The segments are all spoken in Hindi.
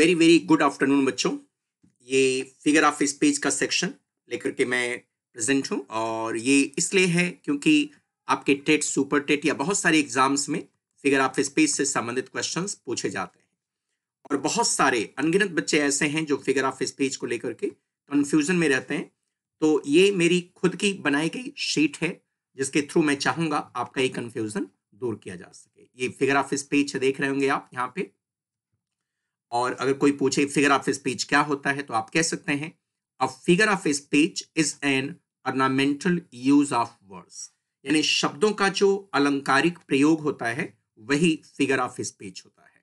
वेरी वेरी गुड आफ्टरनून बच्चों ये फिगर ऑफ स्पीच का सेक्शन लेकर के मैं प्रेजेंट हूँ और ये इसलिए है क्योंकि आपके टेट सुपर टेट या बहुत सारे एग्जाम्स में फिगर ऑफ स्पेस से संबंधित क्वेश्चंस पूछे जाते हैं और बहुत सारे अनगिनत बच्चे ऐसे हैं जो फिगर ऑफ स्पीच को लेकर के कन्फ्यूजन में रहते हैं तो ये मेरी खुद की बनाई गई शीट है जिसके थ्रू मैं चाहूँगा आपका ये कन्फ्यूज़न दूर किया जा सके ये फिगर ऑफ स्पीच देख रहे होंगे आप यहाँ पे और अगर कोई पूछे फिगर ऑफ स्पीच क्या होता है तो आप कह सकते हैं a figure of speech is an ornamental use of words यानी शब्दों का जो अलंकारिक प्रयोग होता है वही फिगर ऑफ स्पीच होता है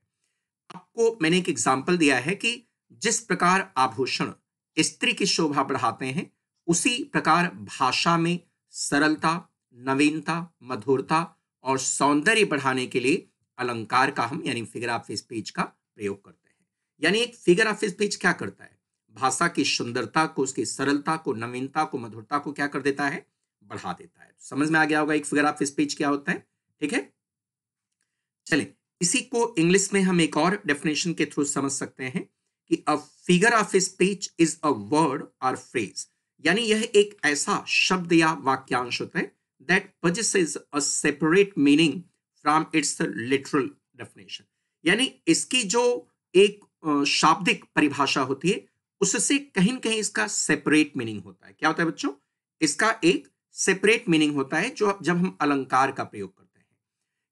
आपको मैंने एक एग्जाम्पल दिया है कि जिस प्रकार आभूषण स्त्री की शोभा बढ़ाते हैं उसी प्रकार भाषा में सरलता नवीनता मधुरता और सौंदर्य बढ़ाने के लिए अलंकार का हम यानी फिगर ऑफ स्पीच का प्रयोग करते हैं यानी एक फिगर ऑफ स्पीच क्या करता है भाषा की सुंदरता को उसकी सरलता को नवीनता को मधुरता को क्या कर देता है बढ़ा देता है समझ में आ गया होगा एक फिगर ऑफ स्पीच क्या होता है ठीक है चले इसी को इंग्लिश में हम एक और डेफिनेशन के थ्रू समझ सकते हैं कि a figure of speech is a word और फ्रेज यानी यह एक ऐसा शब्द या वाक्यांश होता है that possesses a separate meaning from its literal definition यानी इसकी जो एक शाब्दिक परिभाषा होती है उससे कहीं कहीं इसका सेपरेट मीनिंग होता है क्या होता है बच्चों इसका एक सेपरेट मीनिंग होता है जो जब हम अलंकार का प्रयोग करते हैं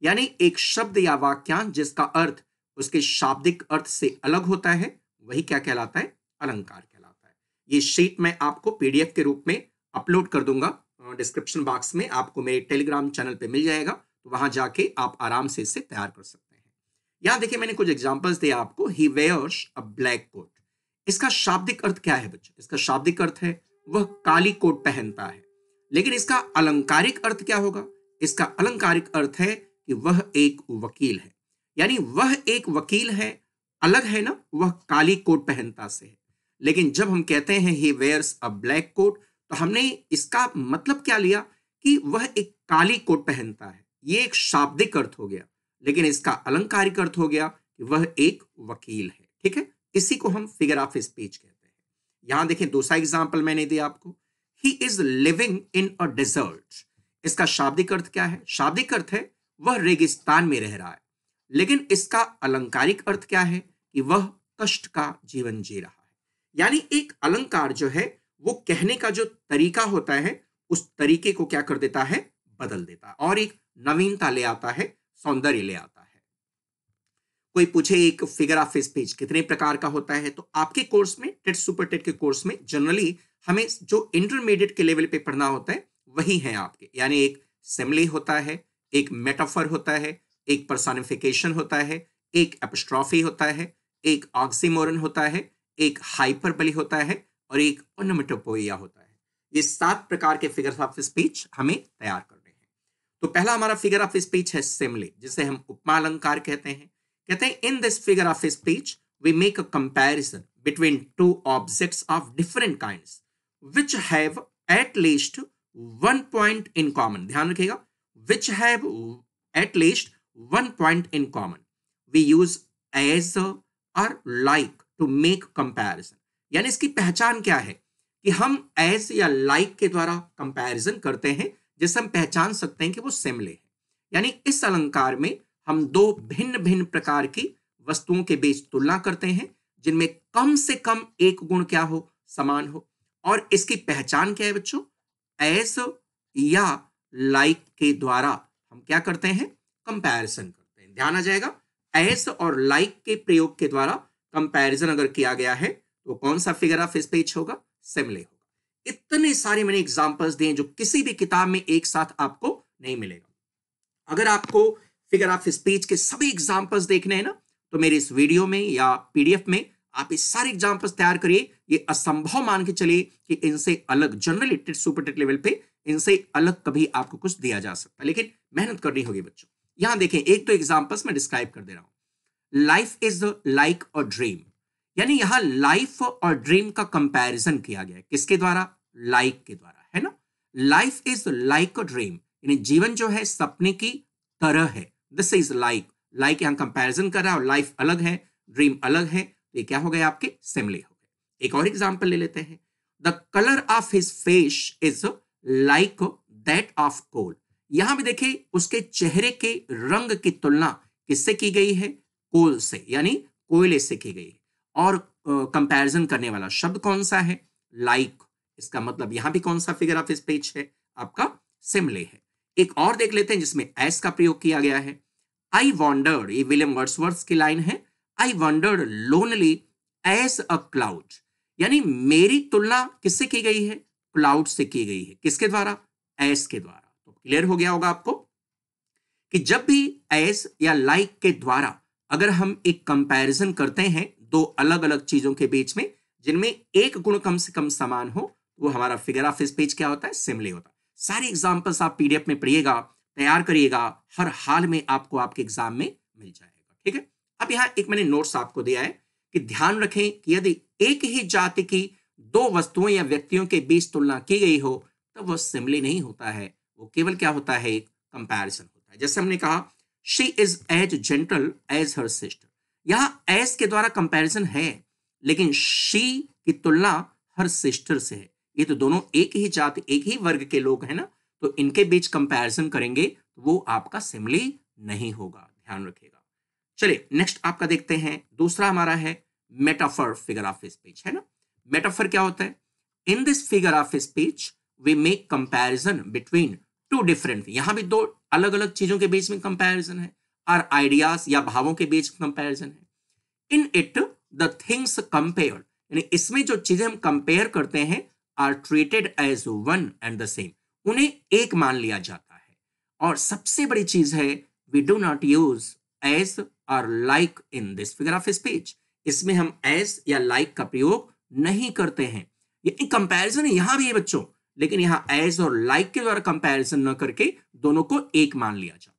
यानी एक शब्द या वाक्यांश जिसका अर्थ उसके शाब्दिक अर्थ से अलग होता है वही क्या कहलाता है अलंकार कहलाता है ये शीट मैं आपको पीडीएफ के रूप में अपलोड कर दूंगा डिस्क्रिप्शन बॉक्स में आपको मेरे टेलीग्राम चैनल पर मिल जाएगा तो वहां जाके आप आराम से इसे तैयार कर सकते हैं यहां देखिए मैंने कुछ एग्जाम्पल्स दिया आपको he wears a black coat इसका शाब्दिक अर्थ क्या है बच्चे इसका शाब्दिक अर्थ है वह काली कोट पहनता है लेकिन इसका अलंकारिक अर्थ क्या होगा इसका अलंकारिक अर्थ है कि वह एक वकील है यानी वह एक वकील है अलग है ना वह काली कोट पहनता से है लेकिन जब हम कहते हैं he wears a black coat तो हमने इसका मतलब क्या लिया कि वह एक काली कोट पहनता है ये एक शाब्दिक अर्थ हो गया लेकिन इसका अलंकारिक अर्थ हो गया कि वह एक वकील है ठीक है इसी को हम फिगर ऑफ स्पीच कहते हैं यहां देखें दूसरा एग्जाम्पल मैंने दिया आपको he is living in a desert इसका शाब्दिक अर्थ क्या है शाब्दिक अर्थ है वह रेगिस्तान में रह रहा है लेकिन इसका अलंकारिक अर्थ क्या है कि वह कष्ट का जीवन जी रहा है यानी एक अलंकार जो है वो कहने का जो तरीका होता है उस तरीके को क्या कर देता है बदल देता है और एक नवीनता ले आता है सौंदर्य ले आता है कोई पूछे एक फिगर ऑफ स्पीच कितने प्रकार का होता है तो आपके कोर्स में टेट सुपर टेट के कोर्स में जनरली हमें जो इंटरमीडिएट के लेवल पे पढ़ना होता है वही है आपके यानी एक सिमली होता है एक मेटाफर होता है एक पर्सोनिफिकेशन होता है एक एपस्ट्रॉफी होता है एक ऑक्सीमोरन होता है एक हाइपरबली होता है और एक ओनोमेटोपोइया होता है ये सात प्रकार के फिगर्स ऑफ स्पीच हमें तैयार तो पहला हमारा फिगर ऑफ स्पीच है सिमले जिसे हम उपमा अलंकार कहते हैं कहते हैं in this figure of speech we make a comparison between two objects of different kinds which have at least one point in common ध्यान रखिएगा which have at least one point in common we use as or like to make comparison यानी इसकी पहचान क्या है कि हम एज या लाइक के द्वारा कंपैरिजन करते हैं जिससे हम पहचान सकते हैं कि वो सिमले है यानी इस अलंकार में हम दो भिन्न भिन्न प्रकार की वस्तुओं के बीच तुलना करते हैं जिनमें कम से कम एक गुण क्या हो समान हो और इसकी पहचान क्या है बच्चों एस या लाइक के द्वारा हम क्या करते हैं कंपैरिजन करते हैं ध्यान आ जाएगा एस और लाइक के प्रयोग के द्वारा कंपैरिजन अगर किया गया है तो कौन सा फिगर ऑफ स्पीच होगा सिमले होगा इतने सारे मैंने एग्जाम्पल्स दिए जो किसी भी किताब में एक साथ आपको नहीं मिलेगा अगर आपको फिगर ऑफ स्पीच के सभी एग्जाम्पल्स देखने हैं ना तो मेरे इस वीडियो में या पीडीएफ में आप इस सारे एग्जाम्पल्स तैयार करिए ये असंभव मान के चलिए कि इनसे अलग general literate super TET level पे इनसे अलग कभी आपको कुछ दिया जा सकता है लेकिन मेहनत करनी होगी बच्चों यहां देखें एक तो एग्जाम्पल्स मैं डिस्क्राइब कर दे रहा हूं life is like a dream यानी यहां लाइफ और ड्रीम का कंपैरिजन किया गया किसके द्वारा लाइक के द्वारा है ना life is like a dream यानी जीवन जो है सपने की तरह है दिस इज लाइक लाइक यहाँ कंपैरिजन कर रहा है और लाइफ अलग है ड्रीम अलग है तो ये क्या हो गया आपके सिमिलर हो गए एक और एग्जाम्पल ले लेते हैं the colour of his face is like that of coal यहां भी देखिए उसके चेहरे के रंग की तुलना किससे की गई है कोल से यानी कोयले से की गई है और कंपैरिजन करने वाला शब्द कौन सा है लाइक like, इसका मतलब यहां भी कौन सा फिगर ऑफ स्पीच है आपका सिमले है एक और देख लेते हैं जिसमें एस का प्रयोग किया गया है आई वॉन्डर ये विलियम वर्ड्सवर्थ की लाइन है I wonder lonely as a cloud यानी मेरी तुलना किससे की गई है क्लाउड से की गई है किसके द्वारा एस के द्वारा तो क्लियर हो गया होगा आपको कि जब भी एस या लाइक like के द्वारा अगर हम एक कंपैरिजन करते हैं दो अलग अलग चीजों के बीच में जिनमें एक गुण कम से कम समान हो वो हमारा फिगर ऑफ स्पीच क्या होता है सिमिलर होता है सारे एग्जाम्पल्स आप पीडीएफ में पढ़िएगा तैयार करिएगा हर हाल में आपको आपके एग्जाम में मिल जाएगा ठीक है अब यहाँ एक मैंने नोट्स आपको दिया है कि ध्यान रखें कि यदि एक ही जाति की दो वस्तुओं या व्यक्तियों के बीच तुलना की गई हो तब वह सिमिली नहीं होता है वो केवल क्या होता है एक कंपैरिजन होता है जैसे हमने कहा she is as gentle as her sister यहाँ एस के द्वारा कंपैरिजन है लेकिन शी की तुलना हर सिस्टर से है ये तो दोनों एक ही जाति एक ही वर्ग के लोग हैं ना तो इनके बीच कंपैरिजन करेंगे तो वो आपका सिमली नहीं होगा ध्यान रखिएगा चलिए नेक्स्ट आपका देखते हैं दूसरा हमारा है मेटाफर फिगर ऑफ स्पीच है ना मेटाफर क्या होता है in this figure of speech we make comparison between two different यहां भी दो अलग अलग चीजों के बीच में कंपेरिजन है आर आइडियाज या भावों के बीच कंपैरिजन है in it the things compared यानी इसमें जो चीजें हम कंपेयर करते हैं are treated as one and the same उन्हें एक मान लिया जाता है और सबसे बड़ी चीज है we do not use as or like in this figure of speech इसमें हम एज या लाइक like का प्रयोग नहीं करते हैं ये कंपैरिजन यहां भी है बच्चों लेकिन यहां एज और लाइक like के द्वारा कंपैरिजन न करके दोनों को एक मान लिया जाए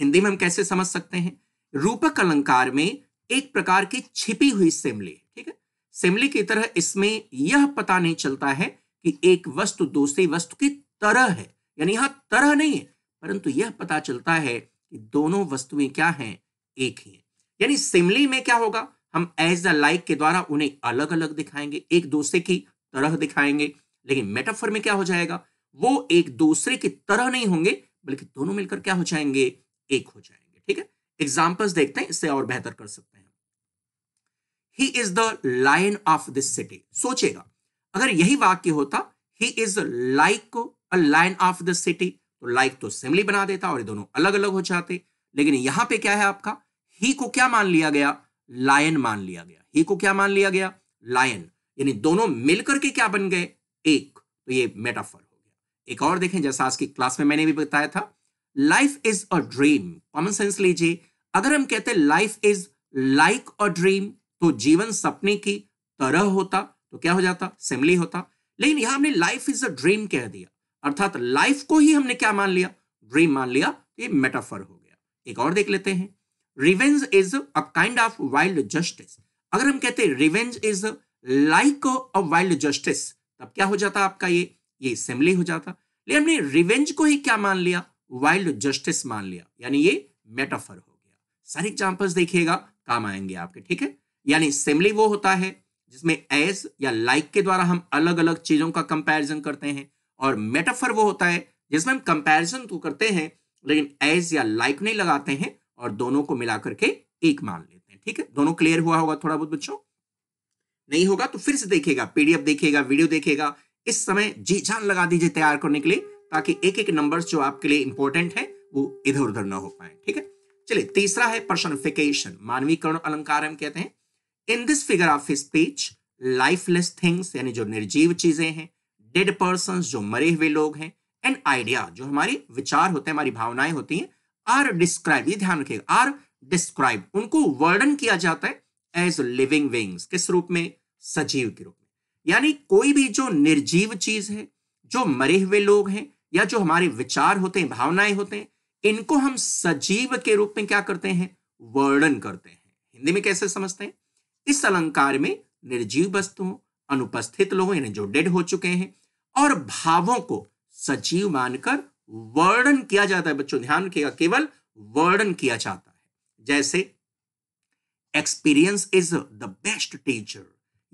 हिंदी में हम कैसे समझ सकते हैं रूपक अलंकार में एक प्रकार की छिपी हुई सिमली ठीक है सिमली की तरह इसमें यह पता नहीं चलता है कि एक वस्तु दूसरी वस्तु की तरह है यानी यहां तरह नहीं है परंतु यह पता चलता है कि दोनों वस्तुएं क्या हैं एक ही है यानी सिमली में क्या होगा हम एज अ लाइक के द्वारा उन्हें अलग अलग दिखाएंगे एक दूसरे की तरह दिखाएंगे लेकिन मेटाफर में क्या हो जाएगा वो एक दूसरे की तरह नहीं होंगे बल्कि दोनों मिलकर क्या हो जाएंगे एक हो जाएंगे ठीक है एग्जाम्पल्स देखते हैं इससे और बेहतर कर सकते हैं he is the line of this city सोचेगा अगर यही वाक्य होता he is like a line of the city तो लाइक तो सिमली बना देता और ये दोनों अलग अलग हो जाते लेकिन यहां पे क्या है आपका ही को क्या मान लिया गया लायन मान लिया गया ही को क्या मान लिया गया लायन यानी दोनों मिलकर के क्या बन गए एक तो ये मेटाफर हो गया एक और देखें जैसा आज की क्लास में मैंने भी बताया था life is a dream common sense लीजिए अगर हम कहते हैं life is like a dream तो जीवन सपने की तरह होता तो क्या हो जाता सिमली होता लेकिन यहां हमने लाइफ इज अ ड्रीम कह दिया अर्थात लाइफ को ही हमने क्या मान लिया ड्रीम मान लिया ये मेटाफर हो गया एक और देख लेते हैं revenge is a kind of wild justice अगर हम कहते हैं revenge is like a wild justice तब क्या हो जाता आपका ये ये सिमली हो जाता लेकिन हमने रिवेंज को ही क्या मान लिया वाइल्ड जस्टिस मान लिया यानी ये मेटाफर हो गया सारे एग्जाम्पल्स देखिएगा काम आएंगे आपके ठीक है यानी सिमली वो होता है जिसमें एज या लाइक like के द्वारा हम अलग अलग चीजों का कंपैरिजन करते हैं और मेटाफर वो होता है जिसमें हम कंपैरिजन तो करते हैं लेकिन एज या लाइक like नहीं लगाते हैं और दोनों को मिला करके एक मान लेते हैं ठीक है दोनों क्लियर हुआ होगा थोड़ा बहुत बच्चों नहीं होगा तो फिर से देखिएगा पीडीएफ देखिएगा वीडियो देखिएगा इस समय जी जान लगा दीजिए तैयार करने के लिए ताकि एक एक नंबर जो आपके लिए इंपॉर्टेंट है वो इधर उधर ना हो पाए ठीक है चलिए तीसरा है पर्सनिफिकेशन मानवीकरण अलंकार हम कहते हैं in this figure of speech lifeless things यानी जो निर्जीव चीजें हैं डेड पर्सन जो मरे हुए लोग हैं एंड आइडिया जो हमारी विचार होते हैं हमारी भावनाएं होती हैं आर डिस्क्राइब ये ध्यान रखिएगा आर डिस्क्राइब उनको वर्णन किया जाता है एज लिविंग विंग्स किस रूप में सजीव के रूप में यानी कोई भी जो निर्जीव चीज है जो मरे हुए लोग हैं या जो हमारे विचार होते हैं भावनाएं होते हैं इनको हम सजीव के रूप में क्या करते हैं वर्णन करते हैं हिंदी में कैसे समझते हैं इस अलंकार में निर्जीव वस्तुओं अनुपस्थित लोगों यानी जो डेड हो चुके हैं और भावों को सजीव मानकर वर्णन किया जाता है बच्चों ध्यान रखिएगा केवल वर्णन किया जाता है जैसे experience is the best teacher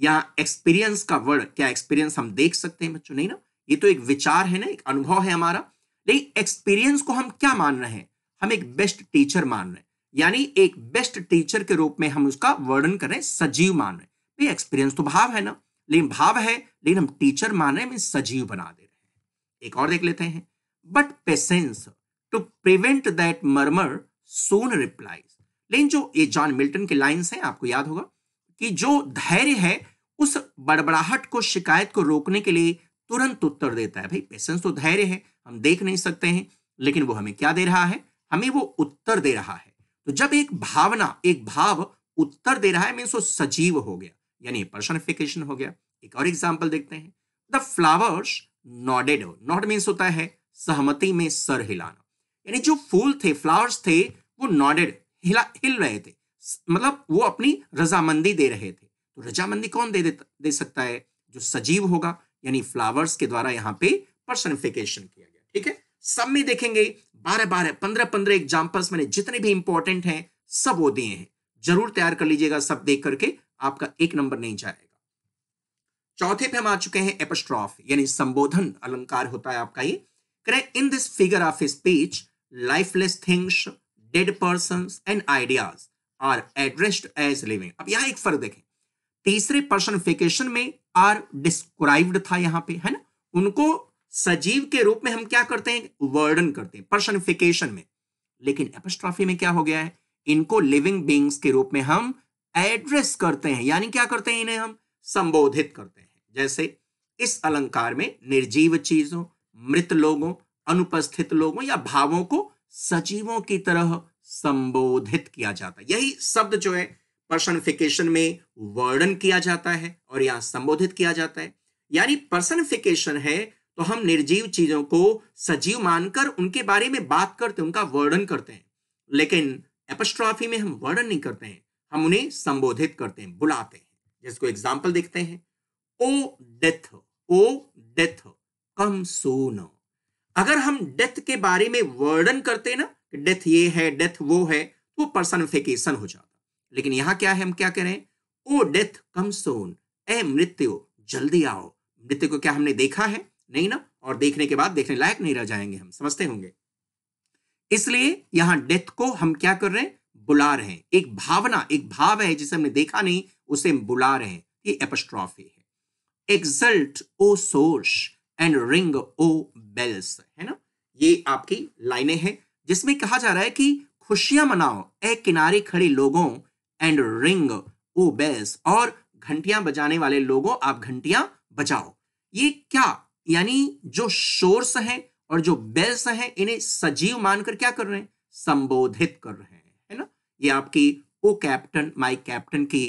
या एक्सपीरियंस का वर्ड क्या एक्सपीरियंस हम देख सकते हैं बच्चों नहीं ना ये तो एक विचार है ना एक अनुभव है हमारा लेकिन एक्सपीरियंस को हम क्या मान रहे हैं हम एक बेस्ट टीचर मान रहे हैं यानी एक बेस्ट टीचर के रूप में हम उसका वर्णन कर रहे हैं सजीव मान रहे हैं भाई एक्सपीरियंस तो भाव है ना लेकिन भाव है लेकिन हम टीचर मान रहे हैं सजीव बना दे रहे हैं एक और देख लेते हैं but patience to prevent that murmur soon replies लेकिन जो ये जॉन मिल्टन के लाइन्स हैं आपको याद होगा कि जो धैर्य है उस बड़बड़ाहट को शिकायत को रोकने के लिए तुरंत उत्तर देता है भाई पेशेंस तो धैर्य है हम देख नहीं सकते हैं लेकिन वो हमें क्या दे रहा है हमें वो उत्तर दे रहा है तो जब एक भावना एक भाव उत्तर दे रहा है मीन्स वो सजीव हो गया यानी पर्सनिफिकेशन हो गया एक और एग्जाम्पल देखते हैं the flowers nodded nod means होता है सहमति में सर हिलाना यानी जो फूल थे फ्लावर्स थे वो नॉडेड हिला हिल रहे थे मतलब वो अपनी रजामंदी दे रहे थे तो रजामंदी कौन दे दे, दे सकता है जो सजीव होगा यानी फ्लावर्स के द्वारा यहाँ पे पर्सनिफिकेशन किया गया ठीक है सब में देखेंगे बारह बारह पंद्रह पंद्रह एग्जाम्पल्स मैंने जितने भी इंपॉर्टेंट हैं सब वो दिए हैं जरूर तैयार कर लीजिएगा सब देख करके आपका एक नंबर नहीं जाएगा चौथे पे हम आ चुके हैं एपस्ट्रॉफ यानी संबोधन अलंकार होता है आपका ये करे in this figure of speech lifeless things dead person and ideas are addressed as living अब यहां एक फर्क देखें तीसरे फेकेशन में आर डिस्क्राइब्ड था यहां पे है ना उनको सजीव के रूप में हम क्या करते हैं वर्डन करते हैं फेकेशन में लेकिन एपस्ट्रॉफी में क्या हो गया है इनको लिविंग बींग्स के रूप में हम एड्रेस करते हैं यानी क्या करते हैं इन्हें हम संबोधित करते हैं जैसे इस अलंकार में निर्जीव चीजों मृत लोगों अनुपस्थित लोगों या भावों को सजीवों की तरह संबोधित किया जाता है यही शब्द जो है पर्सनिफिकेशन में वर्णन किया जाता है और यहाँ संबोधित किया जाता है यानी पर्सनिफिकेशन है तो हम निर्जीव चीजों को सजीव मानकर उनके बारे में बात करते हैं उनका वर्णन करते हैं लेकिन एपस्ट्रॉफी में हम वर्णन नहीं करते हैं हम उन्हें संबोधित करते हैं बुलाते हैं जिसको एग्जाम्पल देखते हैं ओ डेथ ओ डेथ कम सोन अगर हम डेथ के बारे में वर्णन करते ना कि डेथ ये है डेथ वो है तो पर्सनिफिकेशन हो जाता लेकिन यहाँ क्या है हम क्या करें ओ डेथ कम सोन ए मृत्यु जल्दी आओ मृत्यु को क्या हमने देखा है नहीं ना और देखने के बाद देखने लायक नहीं रह जाएंगे हम समझते होंगे इसलिए यहां डेथ को हम क्या कर रहे हैं बुला रहे हैं एक भावना एक भाव है जिसे हमने देखा नहीं उसे हम बुला रहे हैं ये एपस्ट्रॉफी है exult O shores and ring O bells है ना ये आपकी लाइनें हैं जिसमें कहा जा रहा है कि खुशियां मनाओ ए किनारे खड़े लोगों एंड रिंग ओ बेस और घंटियां बजाने वाले लोगों आप घंटियां बजाओ ये क्या यानी जो शोर्स हैं और जो बेल्स हैं इन्हें सजीव मानकर क्या कर रहे हैं संबोधित कर रहे हैं है ना ये आपकी ओ कैप्टन माई कैप्टन की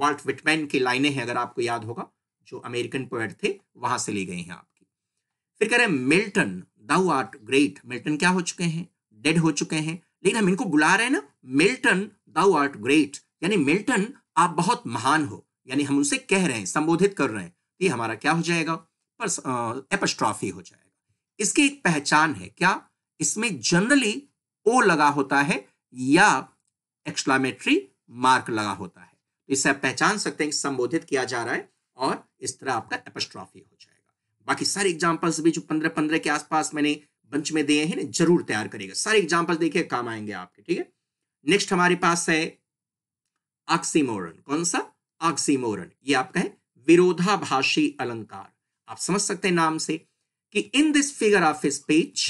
वॉल्ट विटमैन की लाइनें हैं अगर आपको याद होगा जो अमेरिकन पोएट थे वहां से ली गई हैं आपकी फिर कह रहे हैं Milton thou art great Milton क्या हो चुके हैं डेड हो चुके हैं लेकिन हम इनको बुला रहे हैं ना मिल्टन दाउ आर्ट ग्रेट यानी मिल्टन आप बहुत महान हो यानी हम उनसे कह रहे हैं संबोधित कर रहे हैं ये हमारा क्या हो जाएगा पर एपस्ट्रॉफी हो जाएगा इसकी एक पहचान है क्या इसमें जनरली ओ लगा होता है या एक्सलामेट्री मार्क लगा होता है तो इससे आप पहचान सकते हैं कि संबोधित किया जा रहा है और इस तरह आपका एपस्ट्रॉफी हो जाएगा बाकी सारे एग्जाम्पल्स भी जो पंद्रह पंद्रह के आसपास मैंने बंच में दिए हैं ना जरूर तैयार करेगा सारे एग्जाम्पल्स देखिए काम आएंगे आपके ठीक है नेक्स्ट हमारे पास है ऑक्सीमोरन कौन सा ऑक्सीमोरन ये आपका है विरोधाभाषी अलंकार आप समझ सकते हैं नाम से कि in this figure of speech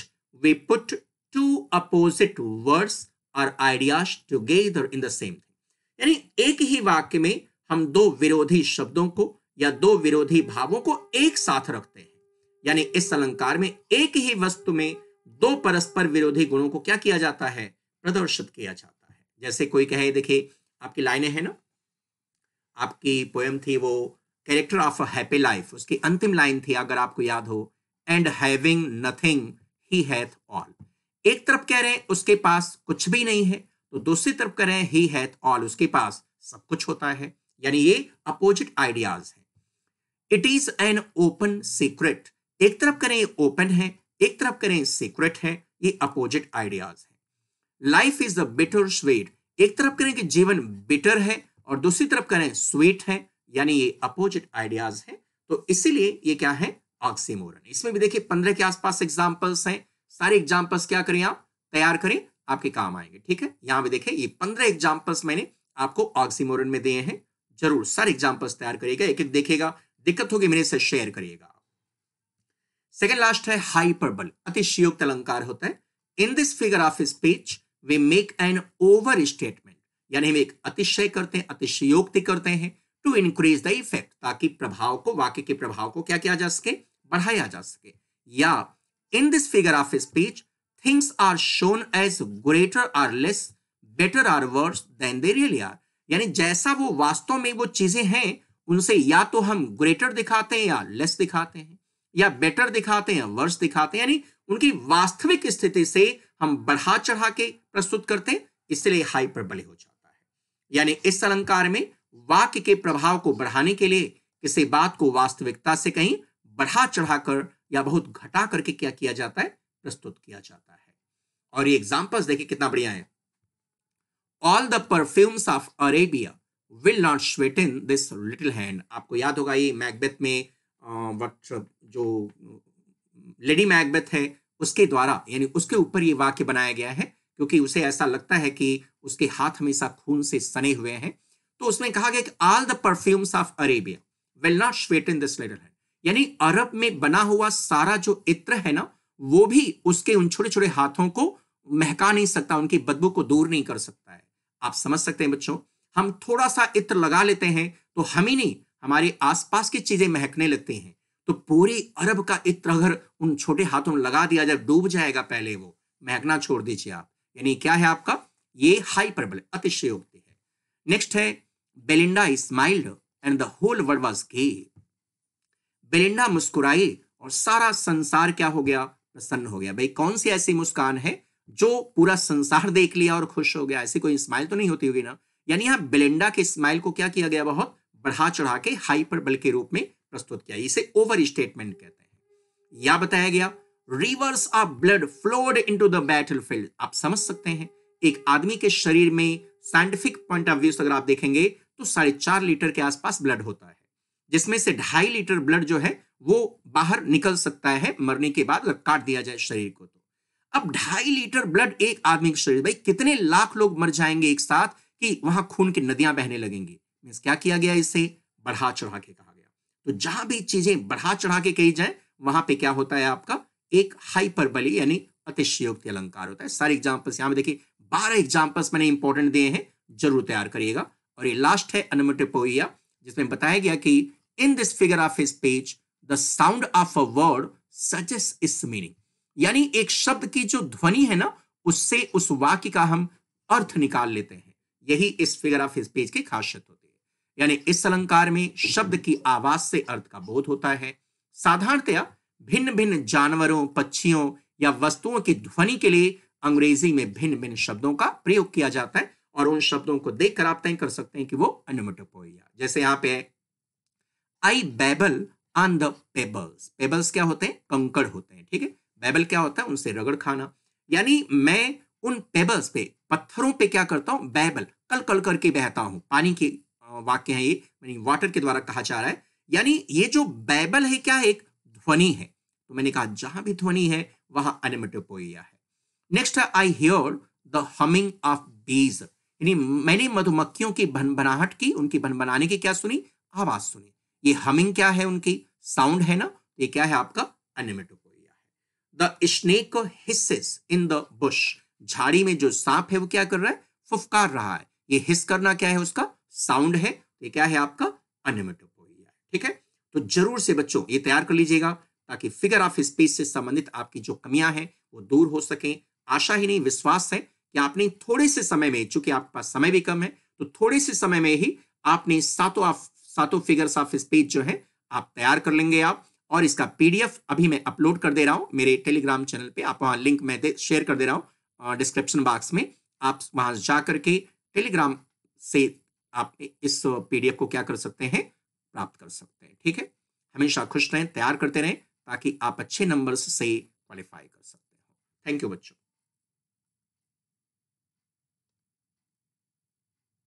we put two opposite words और ideas together in the same thing यानी एक ही वाक्य में हम दो विरोधी शब्दों को या दो विरोधी भावों को एक साथ रखते हैं यानी इस अलंकार में एक ही वस्तु में दो परस्पर विरोधी गुणों को क्या किया जाता है प्रदर्शित किया जाता है जैसे कोई कहे देखिए आपकी लाइनें हैं ना आपकी पोएम थी वो character of a happy life उसकी अंतिम लाइन थी अगर आपको याद हो and having nothing he hath all एक तरफ कह रहे हैं उसके पास कुछ भी नहीं है तो दूसरी तरफ कह रहे हैं ही हैथ ऑल उसके पास सब कुछ होता है यानी ये अपोजिट आइडियाज है it is an open secret एक तरफ करें ओपन है एक तरफ करें सीक्रेट है ये opposite ideas life is the better sweat एक तरफ करें कि जीवन बेटर है और दूसरी तरफ करें स्वेट है यानी ये अपोजिट आइडियाज है तो इसीलिए ये क्या है ऑक्सीमोरन इसमें भी देखिए पंद्रह के आसपास एग्जाम्पल्स हैं सारे एग्जाम्पल्स क्या करें आप तैयार करें आपके काम आएंगे ठीक है यहां भी देखिए ये पंद्रह एग्जाम्पल्स मैंने आपको ऑक्सीमोरन में दिए हैं जरूर सारे एग्जाम्पल्स तैयार करिएगा एक एक देखेगा दिक्कत होगी मेरे से शेयर करिएगा सेकेंड लास्ट है हाइपरबल अतिशयोक्त अलंकार होता है in this figure of speech we make an overstatement यानी हम एक अतिशय करते हैं अतिशयोक्ति करते हैं टू इंक्रीज द इफेक्ट ताकि प्रभाव को वाक्य के प्रभाव को क्या किया जा सके बढ़ाया जा सके या in this figure of speech things are shown as greater or less better or worse than they really are यानी जैसा वो वास्तव में वो चीजें हैं उनसे या तो हम ग्रेटर दिखाते हैं या लेस दिखाते हैं या बेटर दिखाते हैं वर्स दिखाते हैं यानी उनकी वास्तविक स्थिति से हम बढ़ा चढ़ा के प्रस्तुत करते हैं इसलिए हाइपरबले हो जाता है यानी इस अलंकार में वाक्य के प्रभाव को बढ़ाने के लिए किसी बात को वास्तविकता से कहीं बढ़ा चढ़ाकर या बहुत घटा करके क्या किया जाता है प्रस्तुत किया जाता है और ये एग्जाम्पल्स देखिए कितना बढ़िया है all the perfumes of Arabia will not sweeten in this little hand आपको याद होगा ये मैकबेथ में वक्त जो लेडी मैकबेथ है उसके द्वारा यानी उसके ऊपर ये वाक्य बनाया गया है क्योंकि उसे ऐसा लगता है कि उसके हाथ हमेशा खून से सने हुए हैं तो उसमें कहा गया कि all the perfumes of Arabia will not sweeten in this little यानी अरब में बना हुआ सारा जो इत्र है ना वो भी उसके उन छोटे छोटे हाथों को महका नहीं सकता उनकी बदबू को दूर नहीं कर सकता है आप समझ सकते हैं बच्चों हम थोड़ा सा इत्र लगा लेते हैं तो हम ही नहीं हमारे आसपास की चीजें महकने लगती हैं तो पूरी अरब का इत्र अगर उन छोटे हाथों में लगा दिया जाए डूब जाएगा पहले वो महकना छोड़ दीजिए आप यानी क्या है आपका ये हाई प्रबल अतिशयोक्ति है नेक्स्ट है Belinda smiled and the whole world was gay Belinda मुस्कुराई और सारा संसार क्या हो गया प्रसन्न हो गया भाई कौन सी ऐसी मुस्कान है जो पूरा संसार देख लिया और खुश हो गया ऐसी कोई स्माइल तो नहीं होती होगी ना यानी यहां बेलिंडा के स्माइल को क्या किया गया बहुत बढ़ा चढ़ा के हाइपर बल के रूप में प्रस्तुत किया इसे ओवर स्टेटमेंट कहते हैं या बताया गया rivers of blood flowed into the battlefield आप समझ सकते हैं एक आदमी के शरीर में साइंटिफिक पॉइंट ऑफ व्यू अगर आप देखेंगे तो साढ़े चार लीटर के आसपास ब्लड होता है जिसमें से ढाई लीटर ब्लड जो है वो बाहर निकल सकता है मरने के बाद अगर काट दिया जाए शरीर को तो अब ढाई लीटर ब्लड एक आदमी के शरीर भाई कितने लाख लोग मर जाएंगे एक साथ कि वहां खून की नदियां बहने लगेंगी मीन क्या किया गया इसे बढ़ा चढ़ा के कहा तो जहां भी चीजें बढ़ा चढ़ा के कही जाए वहां पे क्या होता है आपका एक हाइपरबली यानी अतिशयोक्ति अलंकार होता है सारे एग्जाम्पल्स यहां देखिए बारह एग्जाम्पल्स मैंने इंपॉर्टेंट दिए हैं जरूर तैयार करिएगा और ये लास्ट है अनुमिट जिसमें बताया गया कि in this figure of speech the sound of a word suggest its meaning यानी एक शब्द की जो ध्वनि है ना उससे उस वाक्य का हम अर्थ निकाल लेते हैं यही इस फिगर ऑफ हिस पेज की खासियत होती है यानी इस अलंकार में शब्द की आवाज से अर्थ का बोध होता है साधारणतया भिन्न भिन्न जानवरों पक्षियों या वस्तुओं की ध्वनि के लिए अंग्रेजी में भिन्न भिन्न शब्दों का प्रयोग किया जाता है और उन शब्दों को देखकर आप तय कर सकते हैं कि वो अनुमटोपोइया जैसे यहाँ पे I babble on the pebbles pebbles क्या होते हैं कंकड़ होते हैं ठीक है बैबल क्या होता है उनसे रगड़ खाना यानी मैं उन पेबल्स पे पत्थरों पे क्या करता हूं बैबल कल कल करके बहता हूं पानी की वाक्य है ये यानी वाटर के द्वारा कहा जा रहा है यानी ये जो बाइबल है क्या है एक ध्वनि है तो मैंने कहा जहां भी ध्वनि है वहां अनिमेटिव है next I hear the humming of bees यानी मैंने मधुमक्खियों की भनभनाहट की उनकी भनभनाने की क्या सुनी आवाज सुनी ये हमिंग क्या है उनकी साउंड है ना ये क्या है आपका अनिमेटोपोइया है the snake hisses in the bush झाड़ी में जो सांप है वो क्या कर रहा है फुफकार रहा है ये हिस करना क्या है उसका साउंड है तो ये क्या है आपका अनेमेटोपोइया ठीक है तो जरूर से बच्चों ये तैयार कर लीजिएगा ताकि फिगर ऑफ स्पीच से संबंधित आपकी जो कमियां हैं वो दूर हो सकें आशा ही नहीं विश्वास है कि आपने थोड़े से समय में चूंकि आपके पास समय भी कम है तो थोड़े से समय में ही आपने सातों ऑफ सातों फिगर्स ऑफ स्पीच जो है आप तैयार कर लेंगे आप और इसका पीडीएफ अभी मैं अपलोड कर दे रहा हूं मेरे टेलीग्राम चैनल पे आप वहां लिंक मैं शेयर कर दे रहा हूं डिस्क्रिप्शन बॉक्स में आप वहां जाकर के टेलीग्राम से आप इस पीडीएफ को क्या कर सकते हैं प्राप्त कर सकते हैं ठीक है हमेशा खुश रहें तैयार करते रहें ताकि आप अच्छे नंबर से क्वालिफाई कर सकते हो थैंक यू बच्चों